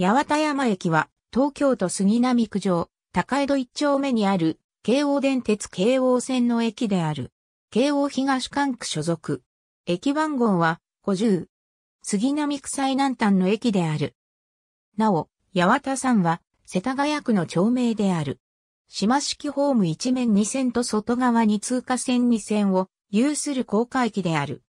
八幡山駅は、東京都杉並区上、高江戸一丁目にある、京王電鉄京王線の駅である。京王東管区所属。駅番号は、50。杉並区最南端の駅である。なお、八幡山は、世田谷区の町名である。島式ホーム一面二線と外側に通過線二線を有する高架駅である。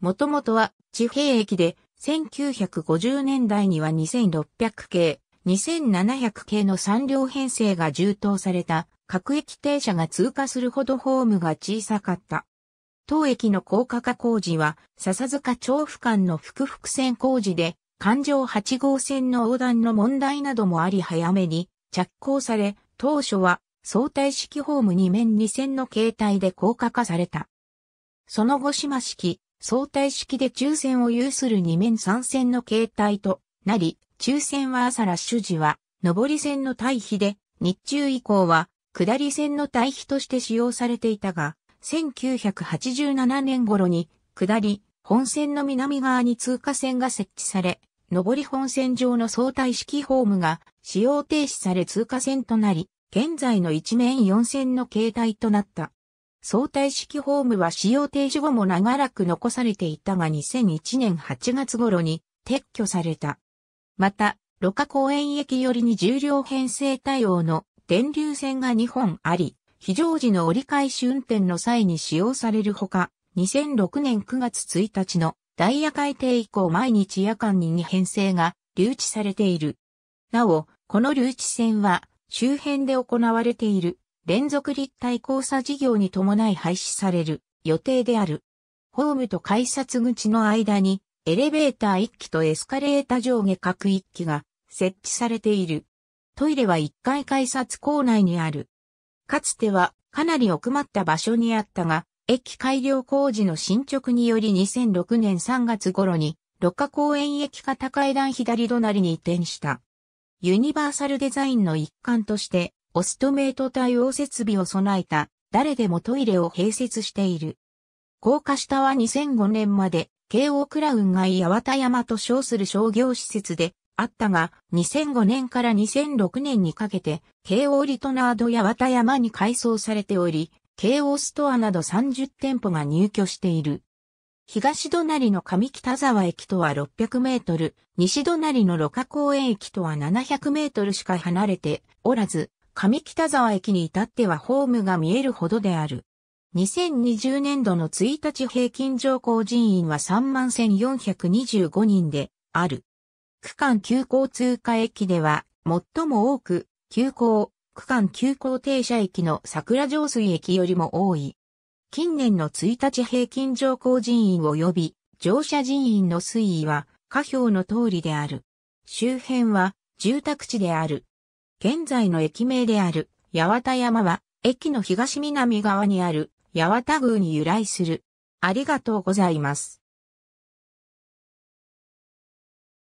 もともとは地平駅で1950年代には2600系、2700系の3両編成が充当された各駅停車が通過するほどホームが小さかった。当駅の高架化工事は笹塚町府間の複々線工事で環状8号線の横断の問題などもあり早めに着工され、当初は相対式ホーム2面2線の形態で高架化された。その後島式、相対式で抽選を有する二面三線の形態となり、抽選は朝ラッシュ時は上り線の対比で、日中以降は下り線の対比として使用されていたが、1987年頃に下り本線の南側に通過線が設置され、上り本線上の相対式ホームが使用停止され通過線となり、現在の一面四線の形態となった。相対式ホームは使用停止後も長らく残されていたが2001年8月頃に撤去された。また、路下公園駅寄りに重量編成対応の電流線が2本あり、非常時の折り返し運転の際に使用されるほか、2006年9月1日のダイヤ改定以降毎日夜間に2編成が留置されている。なお、この留置線は周辺で行われている連続立体交差事業に伴い廃止される予定である。ホームと改札口の間にエレベーター1機とエスカレーター上下各1機が設置されている。トイレは1階改札構内にある。かつてはかなり奥まった場所にあったが、駅改良工事の進捗により2006年3月頃に、六花公園駅か高階段左隣に移転した。ユニバーサルデザインの一環として、オストメイト対応設備を備えた誰でもトイレを併設している。高架下は2005年まで京王クラウンが八幡山と称する商業施設であったが、2005年から2006年にかけて、京王リトナード八幡山に改装されており、京王ストアなど30店舗が入居している。東隣の上北沢駅とは600メートル、西隣の六花公園駅とは700メートルしか離れておらず、上北沢駅に至ってはホームが見えるほどである。2020年度の1日平均乗降人員は31,425人である。区間急行通過駅では最も多く、急行、区間急行停車駅の桜上水駅よりも多い。近年の1日平均乗降人員及び乗車人員の推移は下表の通りである。周辺は住宅地である。現在の駅名である八幡山は駅の東南側にある八幡宮に由来する。ありがとうございます。